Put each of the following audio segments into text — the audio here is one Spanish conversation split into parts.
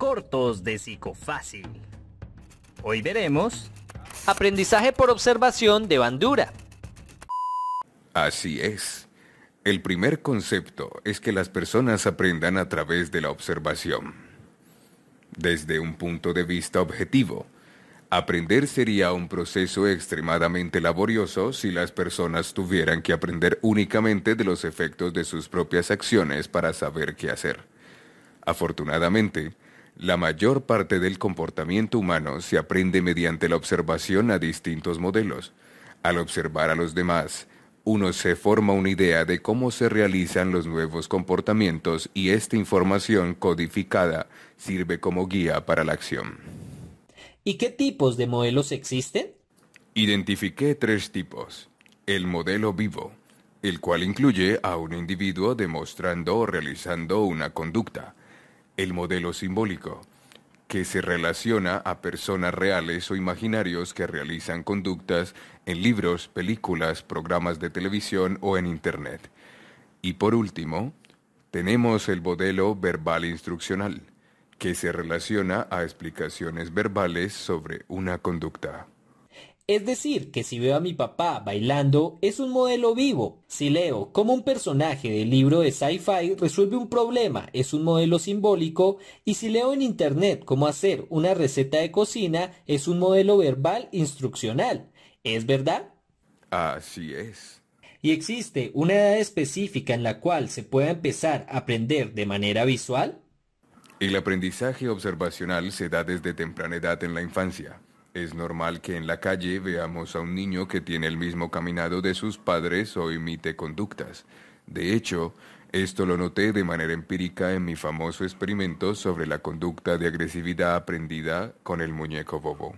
cortos de Psicofácil. Hoy veremos Aprendizaje por observación de Bandura. Así es. El primer concepto es que las personas aprendan a través de la observación. Desde un punto de vista objetivo, aprender sería un proceso extremadamente laborioso si las personas tuvieran que aprender únicamente de los efectos de sus propias acciones para saber qué hacer. Afortunadamente, la mayor parte del comportamiento humano se aprende mediante la observación a distintos modelos. Al observar a los demás, uno se forma una idea de cómo se realizan los nuevos comportamientos y esta información codificada sirve como guía para la acción. ¿Y qué tipos de modelos existen? Identifiqué tres tipos. El modelo vivo, el cual incluye a un individuo demostrando o realizando una conducta el modelo simbólico, que se relaciona a personas reales o imaginarios que realizan conductas en libros, películas, programas de televisión o en Internet. Y por último, tenemos el modelo verbal instruccional, que se relaciona a explicaciones verbales sobre una conducta. Es decir, que si veo a mi papá bailando, es un modelo vivo. Si leo cómo un personaje del libro de sci-fi resuelve un problema, es un modelo simbólico. Y si leo en internet cómo hacer una receta de cocina, es un modelo verbal instruccional. ¿Es verdad? Así es. ¿Y existe una edad específica en la cual se pueda empezar a aprender de manera visual? El aprendizaje observacional se da desde temprana edad en la infancia. Es normal que en la calle veamos a un niño que tiene el mismo caminado de sus padres o imite conductas. De hecho, esto lo noté de manera empírica en mi famoso experimento sobre la conducta de agresividad aprendida con el muñeco bobo.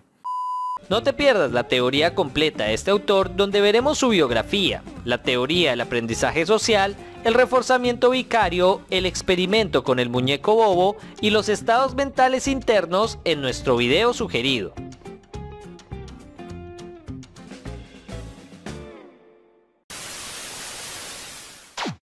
No te pierdas la teoría completa de este autor donde veremos su biografía, la teoría del aprendizaje social, el reforzamiento vicario, el experimento con el muñeco bobo y los estados mentales internos en nuestro video sugerido.